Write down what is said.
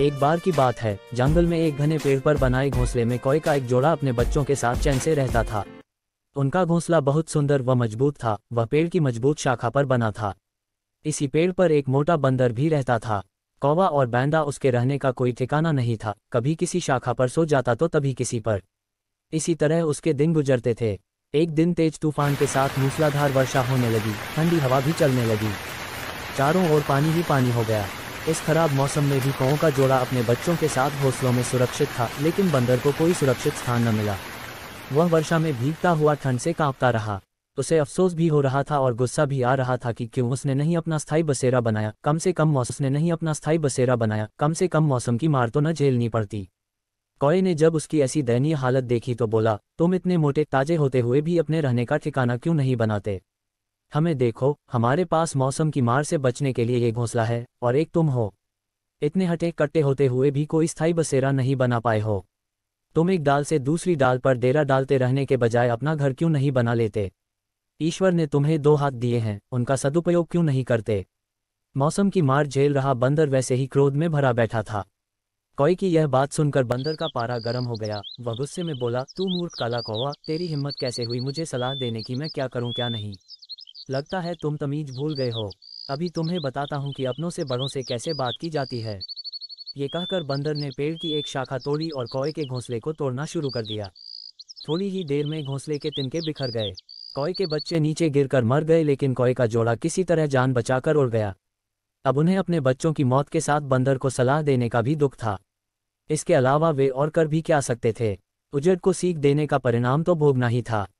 एक बार की बात है जंगल में एक घने पेड़ पर बनाए घोंसले में कोई का एक जोड़ा अपने बच्चों के साथ चैन से रहता था उनका घोंसला बहुत सुंदर व मजबूत था वह पेड़ की मजबूत शाखा पर बना था इसी पेड़ पर एक मोटा बंदर भी रहता था कौवा और बैंदा उसके रहने का कोई ठिकाना नहीं था कभी किसी शाखा पर सो जाता तो तभी किसी पर इसी तरह उसके दिन गुजरते थे एक दिन तेज तूफान के साथ मूसलाधार वर्षा होने लगी ठंडी हवा भी चलने लगी चारों ओर पानी ही पानी हो गया इस खराब मौसम में भी कौ का जोड़ा अपने बच्चों के साथ हौसलों में सुरक्षित था लेकिन बंदर को कोई सुरक्षित स्थान न मिला वह वर्षा में भीगता हुआ ठंड से कांपता रहा उसे अफसोस भी हो रहा था और गुस्सा भी आ रहा था कि क्यों उसने नहीं अपना स्थायी बसेरा बनाया कम से कम मौसम उसने नहीं अपना स्थायी बसेरा बनाया कम से कम मौसम की मार तो न झेलनी पड़ती कौए ने जब उसकी ऐसी दयनीय हालत देखी तो बोला तुम इतने मोटे ताजे होते हुए भी अपने रहने का ठिकाना क्यों नहीं बनाते हमें देखो हमारे पास मौसम की मार से बचने के लिए ये घोंसला है और एक तुम हो इतने हटे कट्टे होते हुए भी कोई स्थायी बसेरा नहीं बना पाए हो तुम एक डाल से दूसरी डाल पर डेरा डालते रहने के बजाय अपना घर क्यों नहीं बना लेते ईश्वर ने तुम्हें दो हाथ दिए हैं उनका सदुपयोग क्यों नहीं करते मौसम की मार झेल रहा बंदर वैसे ही क्रोध में भरा बैठा था कोई की यह बात सुनकर बंदर का पारा गर्म हो गया वह गुस्से में बोला तू मूर्ख काला कौवा तेरी हिम्मत कैसे हुई मुझे सलाह देने की मैं क्या करूं क्या नहीं लगता है तुम तमीज भूल गए हो अभी तुम्हें बताता हूँ कि अपनों से बड़ों से कैसे बात की जाती है ये कहकर बंदर ने पेड़ की एक शाखा तोड़ी और कौए के घोंसले को तोड़ना शुरू कर दिया थोड़ी ही देर में घोंसले के तिनके बिखर गए कौए के बच्चे नीचे गिरकर मर गए लेकिन कौए का जोड़ा किसी तरह जान बचाकर उड़ गया अब उन्हें अपने बच्चों की मौत के साथ बंदर को सलाह देने का भी दुख था इसके अलावा वे और कर भी क्या सकते थे उजड़ को सीख देने का परिणाम तो भोगना ही था